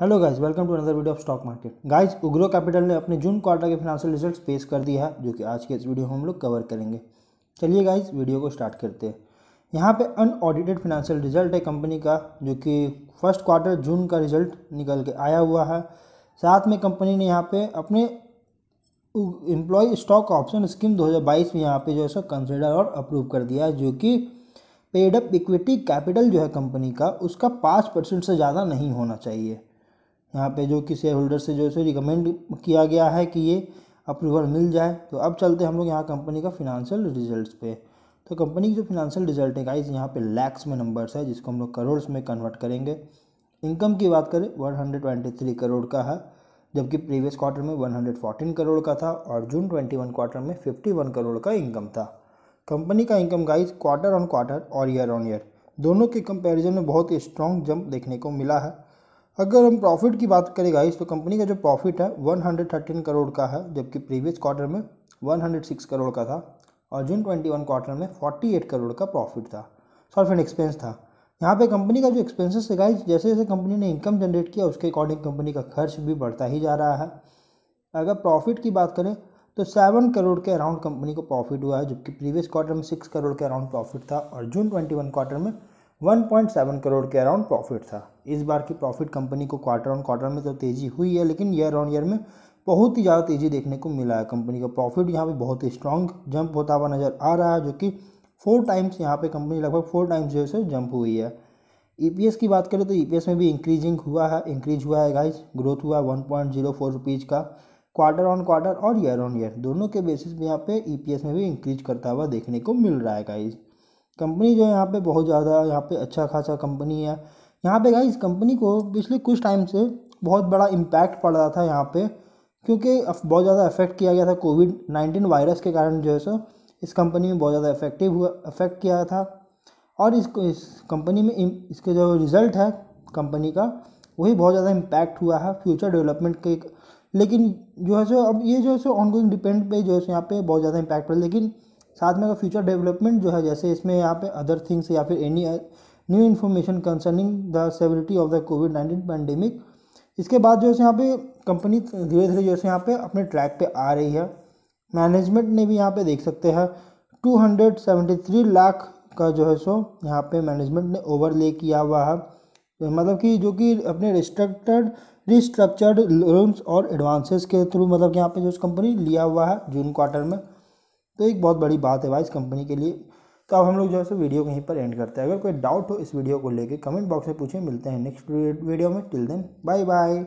hello guys welcome to another video of stock market guys Ugro Capital ने अपने June quarter के financial results पेश कर दिया है जो कि आज के इस वीडियो में हम लोग कवर करेंगे चलिए गाइस वीडियो को स्टार्ट करते हैं यहाँ पे अनऑडिटेड फाइनेंशियल रिजल्ट है कंपनी का जो कि फर्स्ट क्वार्टर जून का रिजल्ट निकल के आया हुआ है साथ में कंपनी ने यहाँ पे अपने एम्प्लॉय स्टॉक ऑप्शन स्कीम 2022 में यहाँ पे जो है सो कंसिडर और अप्रूव कर दिया है जो कि पेडअप इक्विटी कैपिटल जो है कंपनी का उसका पाँच परसेंट से ज़्यादा नहीं होना चाहिए यहाँ पे जो कि शेयर होल्डर से जो है रिकमेंड किया गया है कि ये अप्रूवल मिल जाए तो अब चलते हैं हम लोग यहाँ कंपनी का फिनंशियल रिजल्ट पे तो कंपनी की जो फिनंशियल रिजल्ट है गाइज यहाँ पे लैक्स में नंबर्स है जिसको हम लोग करोड़ में कन्वर्ट करेंगे इनकम की बात करें वन करोड़ का है जबकि प्रीवियस क्वार्टर में वन करोड़ का था और जून ट्वेंटी क्वार्टर में फिफ्टी करोड़ का इनकम था कंपनी का income guys quarter on quarter और ईयर ऑन ईयर दोनों के कंपैरिजन में बहुत ही स्ट्रॉन्ग जंप देखने को मिला है अगर हम प्रॉफिट की बात करें गाइस तो कंपनी का जो प्रॉफिट है 113 करोड़ का है जबकि प्रीवियस क्वार्टर में 106 करोड़ का था और जून 21 क्वार्टर में 48 करोड़ का प्रॉफिट था सॉरी एंड एक्सपेंस था यहाँ पे कंपनी का जो एक्सपेंसेस है गाइस जैसे जैसे कंपनी ने इनकम जनरेट किया उसके अकॉर्डिंग कंपनी का खर्च भी बढ़ता ही जा रहा है अगर प्रॉफिट की बात करें तो सेवन करोड़ के अराउंड कंपनी को प्रॉफिट हुआ है जबकि प्रीवियस क्वार्टर में सिक्स करोड़ के अराउंड प्रॉफिट था और जून ट्वेंटी वन क्वार्टर में 1.7 करोड़ के अराउंड प्रॉफिट था इस बार की प्रॉफिट कंपनी को क्वार्टर ऑन क्वार्टर में तो तेज़ी हुई है लेकिन ईयर ऑन ईयर में बहुत ही ज़्यादा तेज़ी देखने को मिला है कंपनी का प्रॉफिट यहाँ पे बहुत ही स्ट्रॉन्ग जंप होता हुआ नज़र आ रहा है जो कि फोर टाइम्स यहाँ पे कंपनी लगभग फोर टाइम्स जो है जंप हुई है ई e की बात करें तो ई e में भी इंक्रीजिंग हुआ है इंक्रीज हुआ है गाइज ग्रोथ हुआ है वन पॉइंट का क्वार्टर ऑन क्वार्टर और ईयर ऑन ईयर दोनों के बेसिस पे यहाँ पे ई e में भी इंक्रीज करता हुआ देखने को मिल रहा है गाइज़ कंपनी जो है यहाँ पे बहुत ज़्यादा यहाँ पे अच्छा खासा कंपनी है यहाँ पे इस कंपनी को पिछले कुछ टाइम से बहुत बड़ा इम्पैक्ट पड़ रहा था यहाँ पे क्योंकि बहुत ज़्यादा अफेक्ट किया गया था कोविड नाइन्टीन वायरस के कारण जो है सो इस कंपनी में बहुत ज़्यादा इफेक्टिव हुआ अफेक्ट किया था और इस कंपनी में इसके जो रिज़ल्ट है कंपनी का वही बहुत ज़्यादा इम्पैक्ट हुआ है फ्यूचर डेवलपमेंट के लेकिन जो है सो अब ये जो है सो ऑनगोइंग डिपेंड पे जो है सो यहाँ पे बहुत ज़्यादा इम्पैक्ट पड़ा लेकिन साथ में फ्यूचर डेवलपमेंट जो है जैसे इसमें यहाँ पे अदर थिंग्स या फिर any new information concerning the severity of the COVID nineteen pandemic इसके बाद जो है यहाँ पे कंपनी धीरे धीरे जो है यहाँ पे अपने ट्रैक पे आ रही है मैनेजमेंट ने भी यहाँ पे देख सकते हैं two hundred seventy three lakh का जो है सो यहाँ पे मैनेजमेंट ने ओवरले किया हुआ है तो मतलब कि जो कि अपने रिस्ट्रक्टेड रिस्ट्रक्चर्ड लोन्स और एडवांसेस के थ्रू मतलब यहाँ पे जो कंपनी लिया हुआ है जून क्वार्टर में तो एक बहुत बड़ी बात है भाई इस कंपनी के लिए तो अब हम लोग जो है सो वीडियो कहीं पर एंड करते हैं अगर कोई डाउट हो इस वीडियो को लेके कमेंट बॉक्स में पूछें मिलते हैं नेक्स्ट वीडियो में टिल देन बाय बाय